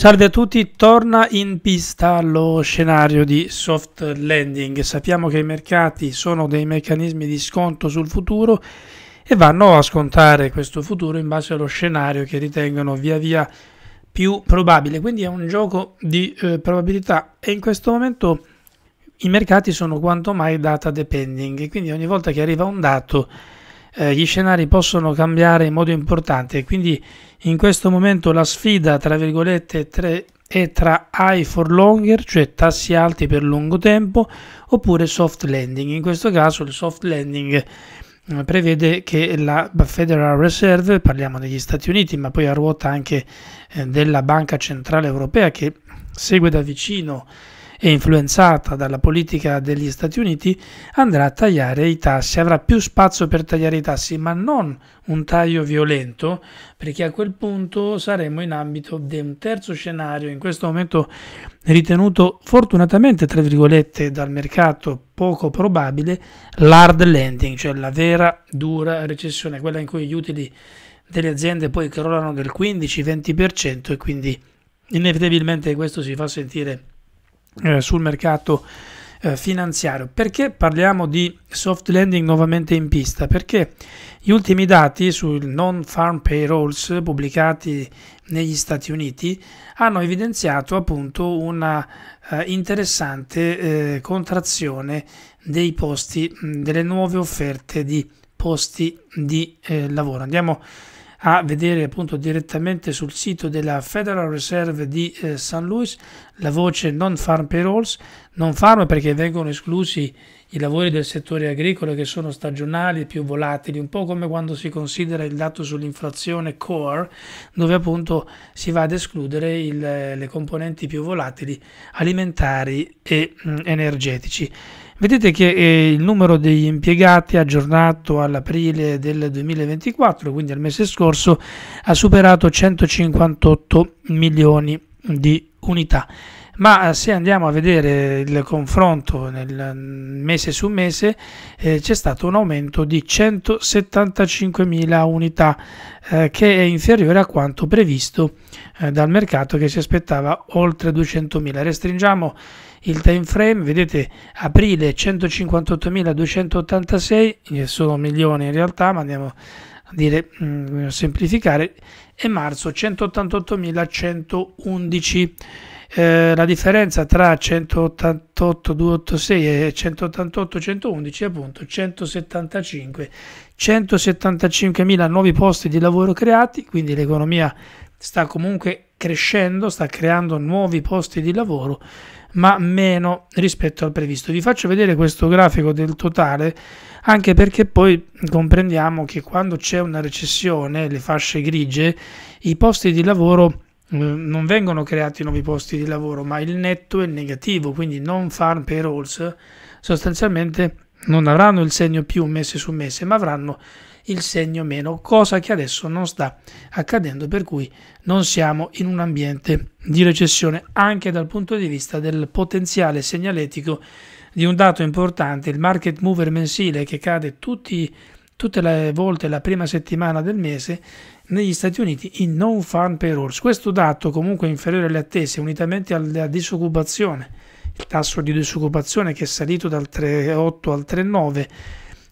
Salve a tutti, torna in pista lo scenario di soft landing. Sappiamo che i mercati sono dei meccanismi di sconto sul futuro e vanno a scontare questo futuro in base allo scenario che ritengono via via più probabile. Quindi è un gioco di eh, probabilità e in questo momento i mercati sono quanto mai data depending, quindi ogni volta che arriva un dato eh, gli scenari possono cambiare in modo importante, quindi in questo momento la sfida tra virgolette tre, è tra high for longer, cioè tassi alti per lungo tempo, oppure soft landing. In questo caso il soft landing eh, prevede che la Federal Reserve, parliamo degli Stati Uniti, ma poi a ruota anche eh, della Banca Centrale Europea che segue da vicino e influenzata dalla politica degli Stati Uniti andrà a tagliare i tassi, avrà più spazio per tagliare i tassi, ma non un taglio violento, perché a quel punto saremo in ambito di un terzo scenario, in questo momento ritenuto fortunatamente, tra virgolette, dal mercato poco probabile, l'hard landing, cioè la vera dura recessione, quella in cui gli utili delle aziende poi crollano del 15-20% e quindi inevitabilmente questo si fa sentire eh, sul mercato eh, finanziario. Perché parliamo di soft lending nuovamente in pista? Perché gli ultimi dati sul non farm payrolls pubblicati negli Stati Uniti hanno evidenziato appunto una eh, interessante eh, contrazione dei posti, delle nuove offerte di posti di eh, lavoro. Andiamo a a vedere appunto direttamente sul sito della Federal Reserve di eh, St. Louis la voce non farm payrolls, non farm perché vengono esclusi i lavori del settore agricolo che sono stagionali e più volatili, un po' come quando si considera il dato sull'inflazione core, dove appunto si va ad escludere il, le componenti più volatili alimentari e mh, mm, energetici. Vedete che eh, il numero degli impiegati aggiornato all'aprile del 2024, quindi al mese scorso, ha superato 158 milioni di unità. Ma eh, se andiamo a vedere il confronto nel mese su mese, eh, c'è stato un aumento di 175.000 unità, eh, che è inferiore a quanto previsto eh, dal mercato che si aspettava oltre 200.000. Restringiamo il time frame vedete aprile 158.286 sono milioni in realtà ma andiamo a dire mh, mm, semplificare e marzo 188.111 eh, la differenza tra 188.286 e 188.111 è appunto 175 175.000 nuovi posti di lavoro creati quindi l'economia sta comunque crescendo sta creando nuovi posti di lavoro ma meno rispetto al previsto. Vi faccio vedere questo grafico del totale anche perché poi comprendiamo che quando c'è una recessione, le fasce grigie, i posti di lavoro eh, non vengono creati nuovi posti di lavoro, ma il netto è negativo, quindi non farm payrolls sostanzialmente non avranno il segno più mese su mese, ma avranno il segno meno, cosa che adesso non sta accadendo, per cui non siamo in un ambiente di recessione anche dal punto di vista del potenziale segnaletico di un dato importante, il market mover mensile che cade tutti, tutte le volte la prima settimana del mese negli Stati Uniti in non farm payrolls. Questo dato comunque inferiore alle attese unitamente alla disoccupazione, il tasso di disoccupazione che è salito dal 3,8 al 3,9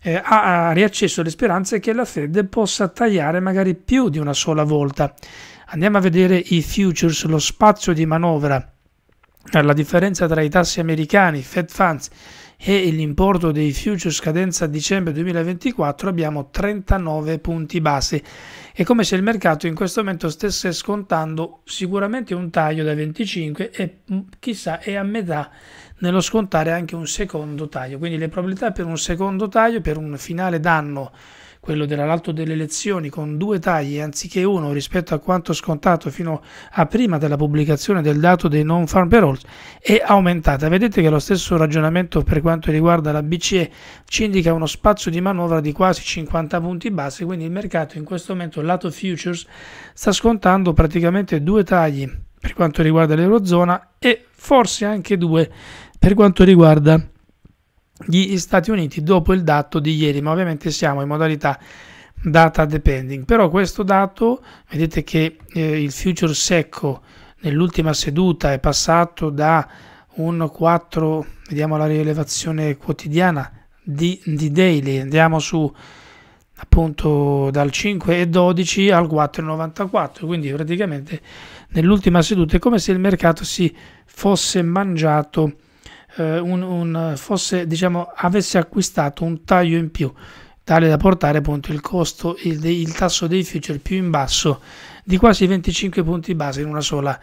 eh, ha, ha riacceso le speranze che la Fed possa tagliare magari più di una sola volta. Andiamo a vedere i futures, lo spazio di manovra, la differenza tra i tassi americani, Fed Funds e l'importo dei futures scadenza a dicembre 2024 abbiamo 39 punti base. È come se il mercato in questo momento stesse scontando sicuramente un taglio da 25 e mm, chissà è a metà nello scontare anche un secondo taglio. Quindi le probabilità per un secondo taglio, per un finale d'anno quello dell'alto delle elezioni, con due tagli anziché uno rispetto a quanto scontato fino a prima della pubblicazione del dato dei non farm payrolls, è aumentata. Vedete che lo stesso ragionamento per quanto riguarda la BCE ci indica uno spazio di manovra di quasi 50 punti base, quindi il mercato in questo momento, lato futures, sta scontando praticamente due tagli per quanto riguarda l'Eurozona e forse anche due per quanto riguarda gli Stati Uniti dopo il dato di ieri, ma ovviamente siamo in modalità data depending. Però questo dato, vedete che eh, il future secco nell'ultima seduta è passato da un 4, vediamo la rilevazione quotidiana di, di daily, andiamo su appunto dal 5,12 al 4,94, quindi praticamente nell'ultima seduta è come se il mercato si fosse mangiato eh, un, un, fosse, diciamo, avesse acquistato un taglio in più, tale da portare appunto il costo, il, il tasso dei future più in basso di quasi 25 punti base in una sola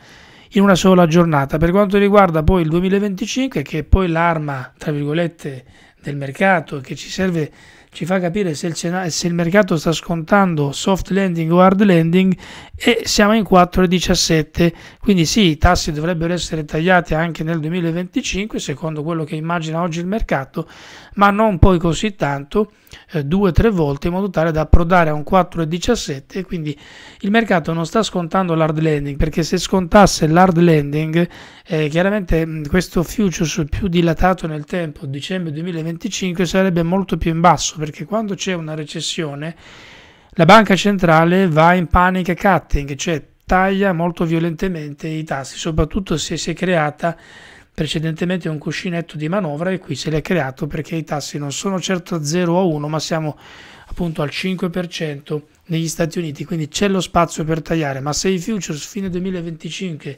in una sola giornata. Per quanto riguarda poi il 2025, che è poi l'arma, tra virgolette, del mercato che ci serve ci fa capire se il, cena- se il mercato sta scontando soft landing o hard landing e siamo in 4,17 quindi sì i tassi dovrebbero essere tagliati anche nel 2025 secondo quello che immagina oggi il mercato ma non poi così tanto eh, due o tre volte in modo tale da approdare a un 4,17 quindi il mercato non sta scontando l'hard landing perché se scontasse l'hard landing eh, chiaramente mh, mm, questo futures più dilatato nel tempo dicembre 2025 sarebbe molto più in basso perché quando c'è una recessione la banca centrale va in panic cutting, cioè taglia molto violentemente i tassi, soprattutto se si è creata precedentemente un cuscinetto di manovra e qui se l'è creato perché i tassi non sono certo a 0 a 1 ma siamo appunto al 5% negli Stati Uniti quindi c'è lo spazio per tagliare ma se i futures fine 2025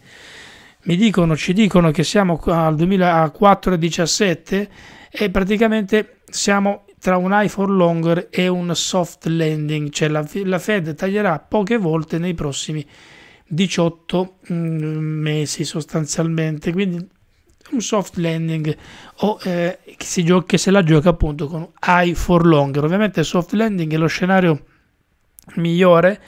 mi dicono ci dicono che siamo al 2004-17 e eh, praticamente siamo tra un high for longer e un soft landing, cioè la, la Fed taglierà poche volte nei prossimi 18 mm, mesi sostanzialmente, quindi un soft landing o eh, che, si gioca, che se la gioca appunto con high for longer. Ovviamente soft landing è lo scenario migliore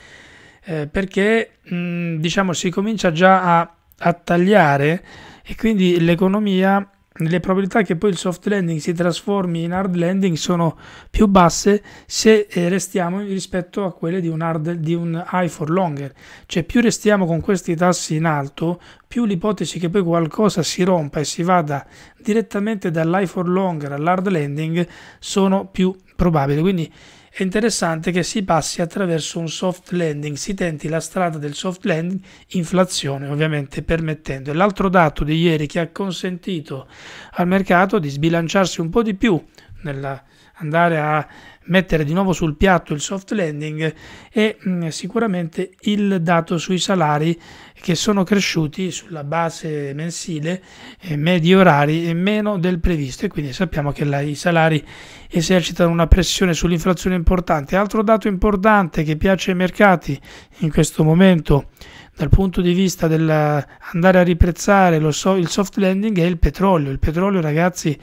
eh, perché mh, mm, diciamo si comincia già a, a tagliare e quindi l'economia le probabilità che poi il soft landing si trasformi in hard landing sono più basse se eh, restiamo rispetto a quelle di un, hard, di un high for longer. Cioè più restiamo con questi tassi in alto, più l'ipotesi che poi qualcosa si rompa e si vada direttamente dall'high for longer all'hard landing sono più probabili. Quindi è interessante che si passi attraverso un soft landing, si tenti la strada del soft landing, inflazione ovviamente permettendo. E l'altro dato di ieri che ha consentito al mercato di sbilanciarsi un po' di più nella andare a mettere di nuovo sul piatto il soft landing e mm, sicuramente il dato sui salari che sono cresciuti sulla base mensile, eh, medi orari, meno del previsto e quindi sappiamo che la, i salari esercitano una pressione sull'inflazione importante. Altro dato importante che piace ai mercati in questo momento dal punto di vista dell'andare a riprezzare so, il soft landing è il petrolio. Il petrolio ragazzi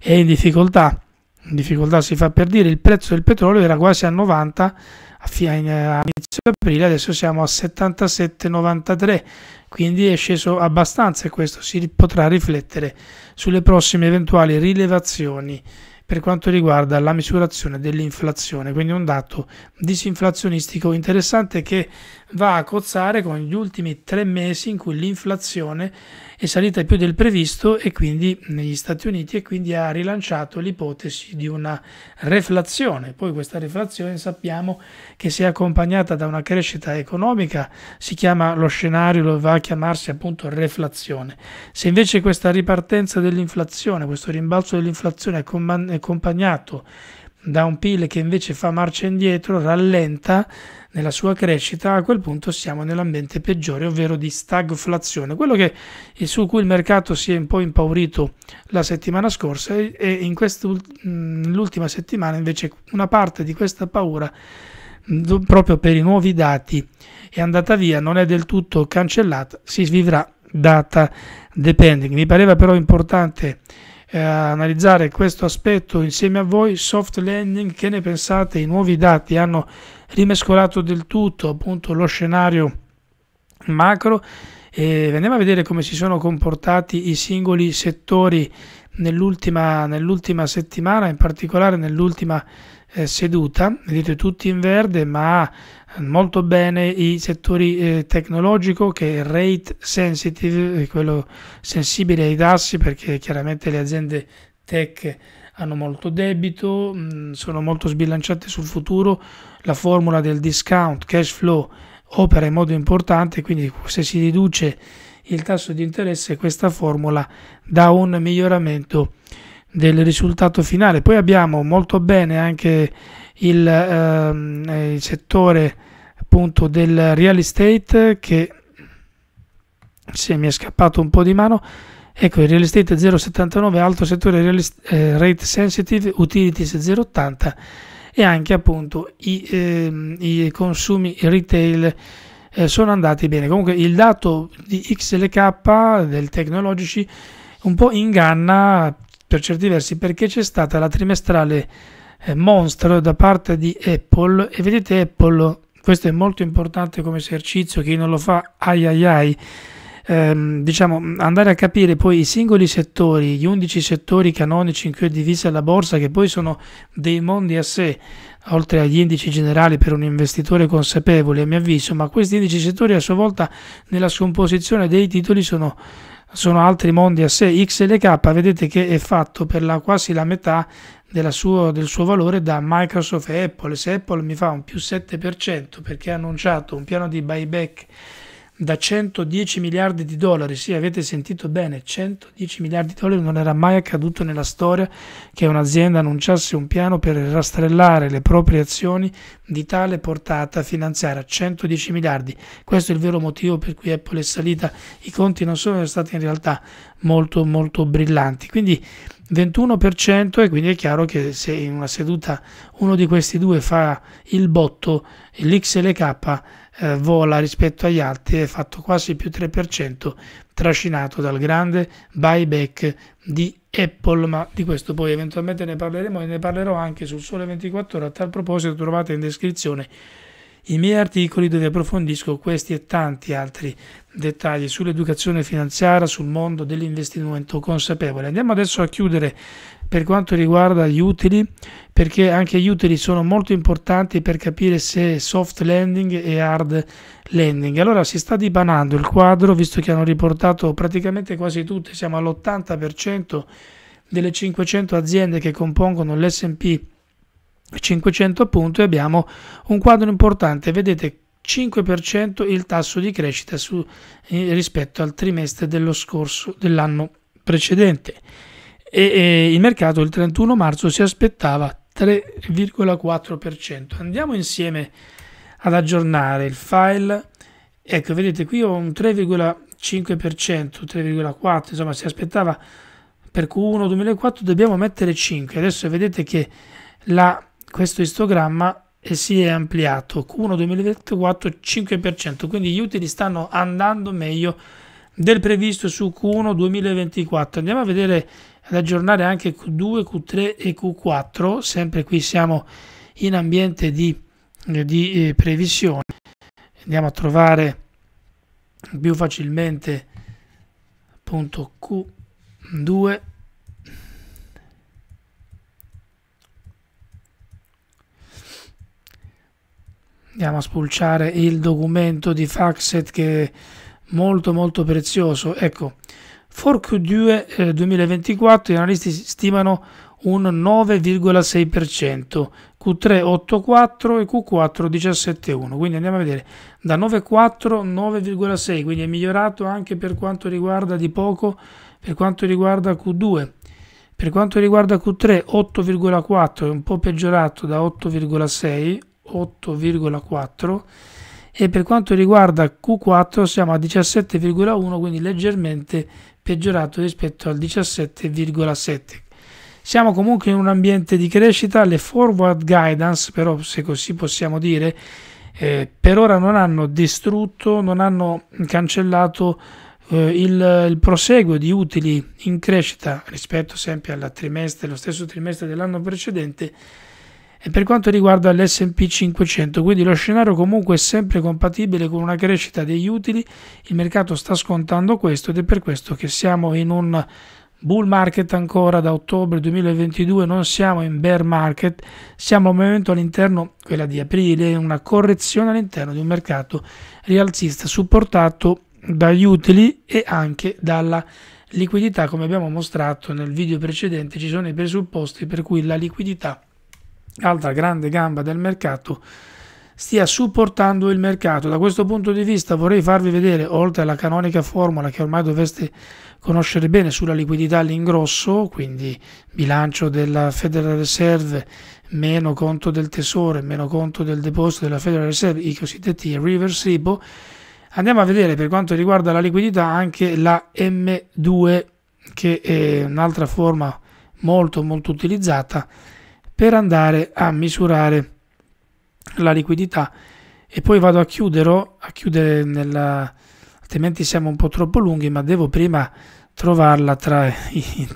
è in difficoltà difficoltà si fa per dire, il prezzo del petrolio era quasi a 90 a, fine, eh, inizio aprile, adesso siamo a 77,93, quindi è sceso abbastanza e questo si potrà riflettere sulle prossime eventuali rilevazioni per quanto riguarda la misurazione dell'inflazione, quindi un dato disinflazionistico interessante che va a cozzare con gli ultimi tre mesi in cui l'inflazione è salita più del previsto e quindi negli Stati Uniti e quindi ha rilanciato l'ipotesi di una reflazione. Poi questa reflazione sappiamo che se accompagnata da una crescita economica si chiama lo scenario, lo va a chiamarsi appunto reflazione. Se invece questa ripartenza dell'inflazione, questo rimbalzo dell'inflazione è accompagnato da un PIL che invece fa marcia indietro, rallenta nella sua crescita, a quel punto siamo nell'ambiente peggiore, ovvero di stagflazione, quello che, su cui il mercato si è un po' impaurito la settimana scorsa e in quest'ultima mm, settimana invece una parte di questa paura mm, proprio per i nuovi dati è andata via, non è del tutto cancellata, si vivrà data depending. Mi pareva però importante eh, analizzare questo aspetto insieme a voi. Soft landing, che ne pensate? I nuovi dati hanno rimescolato del tutto appunto lo scenario macro e andiamo a vedere come si sono comportati i singoli settori nell'ultima, nell'ultima settimana, in particolare nell'ultima settimana eh, seduta, vedete tutti in verde, ma molto bene i settori eh, tecnologico che è rate sensitive, eh, quello sensibile ai tassi perché chiaramente le aziende tech hanno molto debito, mh, mm, sono molto sbilanciate sul futuro, la formula del discount cash flow opera in modo importante, quindi se si riduce il tasso di interesse questa formula dà un miglioramento del risultato finale. Poi abbiamo molto bene anche il, ehm, il settore appunto del real estate che se mi è scappato un po' di mano Ecco, il real estate 0,79, altro settore real eh, rate sensitive, utilities 0,80 e anche appunto i, eh, i consumi retail eh, sono andati bene. Comunque il dato di XLK del tecnologici un po' inganna per certi versi perché c'è stata la trimestrale eh, Monster da parte di Apple e vedete Apple, questo è molto importante come esercizio, chi non lo fa, ai ai ai, ehm, diciamo andare a capire poi i singoli settori, gli 11 settori canonici in cui è divisa la borsa che poi sono dei mondi a sé, oltre agli indici generali per un investitore consapevole a mio avviso, ma questi 11 settori a sua volta nella scomposizione dei titoli sono sono altri mondi a sé. XLK vedete che è fatto per la, quasi la metà suo, del suo valore da Microsoft e Apple. Se Apple mi fa un più 7% perché ha annunciato un piano di buyback da 110 miliardi di dollari, sì avete sentito bene, 110 miliardi di dollari non era mai accaduto nella storia che un'azienda annunciasse un piano per rastrellare le proprie azioni di tale portata finanziaria, 110 miliardi, questo è il vero motivo per cui Apple è salita, i conti non sono stati in realtà molto molto brillanti, quindi 21% e quindi è chiaro che se in una seduta uno di questi due fa il botto, l'XLK e eh, vola rispetto agli altri è fatto quasi più 3%, trascinato dal grande buyback di Apple, ma di questo poi eventualmente ne parleremo e ne parlerò anche sul Sole 24 ore. A tal proposito trovate in descrizione i miei articoli dove approfondisco questi e tanti altri dettagli sull'educazione finanziaria, sul mondo dell'investimento consapevole. Andiamo adesso a chiudere per quanto riguarda gli utili, perché anche gli utili sono molto importanti per capire se soft landing e hard landing. Allora si sta dipanando il quadro, visto che hanno riportato praticamente quasi tutte, siamo all'80% delle 500 aziende che compongono l'SP 500 appunto e abbiamo un quadro importante, vedete 5% il tasso di crescita su, eh, rispetto al trimestre dello scorso, dell'anno precedente e, e il mercato il 31 marzo si aspettava 3,4%. Andiamo insieme ad aggiornare il file. Ecco, vedete qui ho un 3,5%, 3,4, insomma si aspettava per Q1 2004 dobbiamo mettere 5. Adesso vedete che la questo istogramma si è ampliato Q1 2024 5%, quindi gli utili stanno andando meglio del previsto su Q1 2024. Andiamo a vedere ad aggiornare anche Q2, Q3 e Q4, sempre qui siamo in ambiente di, eh, di eh, previsione. Andiamo a trovare più facilmente appunto Q2 andiamo a spulciare il documento di Faxet che è molto molto prezioso ecco for Q2 eh, 2024 gli analisti stimano un 9,6% Q3 8,4 e Q4 17,1 quindi andiamo a vedere da 9,4 9,6 quindi è migliorato anche per quanto riguarda di poco per quanto riguarda Q2 per quanto riguarda Q3 8,4 è un po' peggiorato da 8,6 8,4 e per quanto riguarda Q4 siamo a 17,1 quindi leggermente peggiorato rispetto al 17,7 siamo comunque in un ambiente di crescita le forward guidance però se così possiamo dire eh, per ora non hanno distrutto non hanno cancellato eh, il, il, proseguo di utili in crescita rispetto sempre al trimestre lo stesso trimestre dell'anno precedente e per quanto riguarda l'SP 500, quindi lo scenario comunque è sempre compatibile con una crescita degli utili, il mercato sta scontando questo ed è per questo che siamo in un bull market ancora da ottobre 2022, non siamo in bear market, siamo al momento all'interno, quella di aprile, una correzione all'interno di un mercato rialzista supportato dagli utili e anche dalla liquidità, come abbiamo mostrato nel video precedente, ci sono i presupposti per cui la liquidità altra grande gamba del mercato, stia supportando il mercato. Da questo punto di vista vorrei farvi vedere, oltre alla canonica formula che ormai dovreste conoscere bene sulla liquidità all'ingrosso, quindi bilancio della Federal Reserve meno conto del tesoro meno conto del deposito della Federal Reserve, i cosiddetti reverse repo, andiamo a vedere per quanto riguarda la liquidità anche la M2 che è un'altra forma molto molto utilizzata per andare a misurare la liquidità e poi vado a chiuderlo a chiudere nella altrimenti siamo un po' troppo lunghi ma devo prima trovarla tra i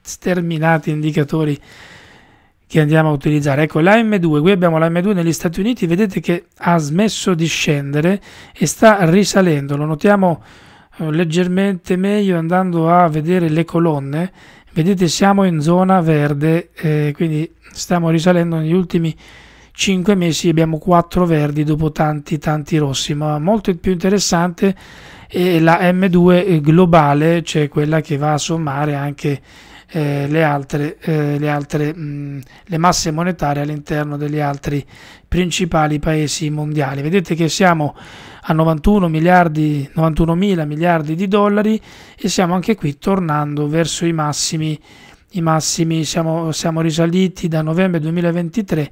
sterminati indicatori che andiamo a utilizzare. Ecco la m 2 qui abbiamo la m 2 negli Stati Uniti, vedete che ha smesso di scendere e sta risalendo, lo notiamo eh, leggermente meglio andando a vedere le colonne vedete siamo in zona verde eh, quindi stiamo risalendo negli ultimi 5 mesi abbiamo 4 verdi dopo tanti tanti rossi ma molto più interessante è la M2 globale cioè quella che va a sommare anche eh, le altre, eh, le, altre mh, mm, le masse monetarie all'interno degli altri principali paesi mondiali vedete che siamo a 91 miliardi, 91 mila miliardi di dollari e siamo anche qui tornando verso i massimi, i massimi siamo, siamo risaliti da novembre 2023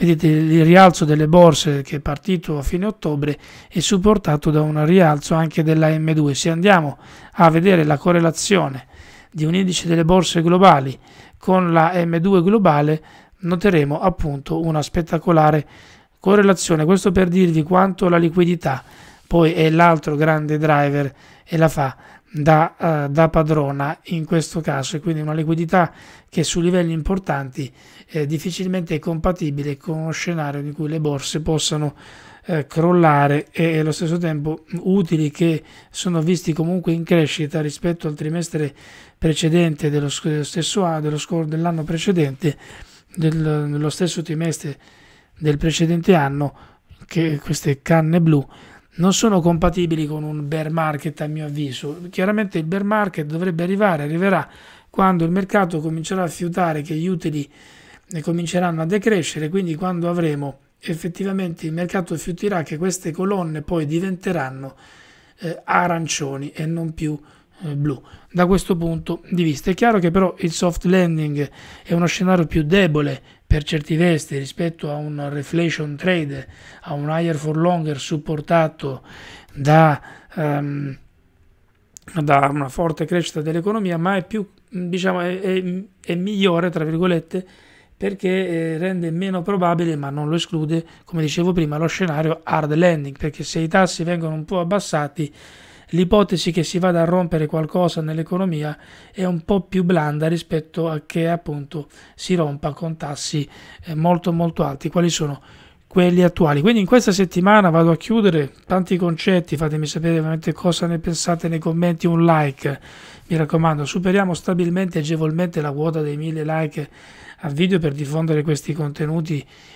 Vedete il rialzo delle borse che è partito a fine ottobre è supportato da un rialzo anche della M2. Se andiamo a vedere la correlazione di un indice delle borse globali con la M2 globale, noteremo appunto una spettacolare correlazione, questo per dirvi quanto la liquidità poi è l'altro grande driver e la fa da, uh, da, padrona in questo caso e quindi una liquidità che su livelli importanti eh, difficilmente è compatibile con uno scenario in cui le borse possano eh, crollare e allo stesso tempo utili che sono visti comunque in crescita rispetto al trimestre precedente dello, stesso anno, dello scorso dell'anno precedente, dello stesso trimestre del precedente anno, che queste canne blu non sono compatibili con un bear market a mio avviso. Chiaramente il bear market dovrebbe arrivare, arriverà quando il mercato comincerà a fiutare che gli utili ne cominceranno a decrescere, quindi quando avremo effettivamente il mercato fiutirà che queste colonne poi diventeranno eh, arancioni e non più eh, blu. Da questo punto di vista è chiaro che però il soft landing è uno scenario più debole per certi vesti rispetto a un reflation trade, a un higher for longer supportato da, um, da una forte crescita dell'economia, ma è, più, diciamo, è, è, è migliore, tra virgolette, perché eh, rende meno probabile, ma non lo esclude, come dicevo prima, lo scenario hard landing, perché se i tassi vengono un po' abbassati l'ipotesi che si vada a rompere qualcosa nell'economia è un po' più blanda rispetto a che appunto si rompa con tassi eh, molto molto alti, quali sono quelli attuali. Quindi in questa settimana vado a chiudere tanti concetti, fatemi sapere veramente cosa ne pensate nei commenti, un like, mi raccomando, superiamo stabilmente e agevolmente la quota dei 1000 like al video per diffondere questi contenuti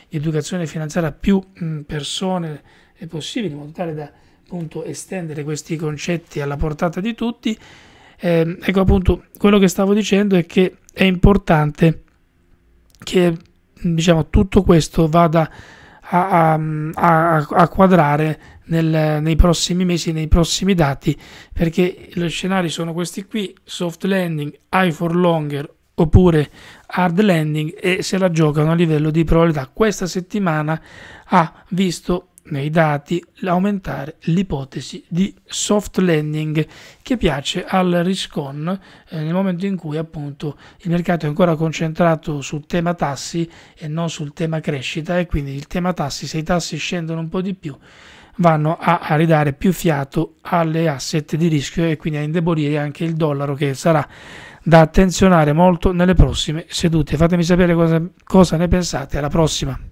di educazione finanziaria a più mm, persone possibili, in modo tale da appunto estendere questi concetti alla portata di tutti, eh, ecco appunto quello che stavo dicendo è che è importante che diciamo tutto questo vada a, a, a quadrare nel, nei prossimi mesi, nei prossimi dati, perché gli scenari sono questi qui, soft landing, high for longer oppure hard landing e se la giocano a livello di probabilità. Questa settimana ha visto nei dati aumentare l'ipotesi di soft landing che piace al Riscon eh, nel momento in cui appunto il mercato è ancora concentrato sul tema tassi e non sul tema crescita e quindi il tema tassi se i tassi scendono un po' di più vanno a, a ridare più fiato alle asset di rischio e quindi a indebolire anche il dollaro che sarà da attenzionare molto nelle prossime sedute fatemi sapere cosa, cosa ne pensate alla prossima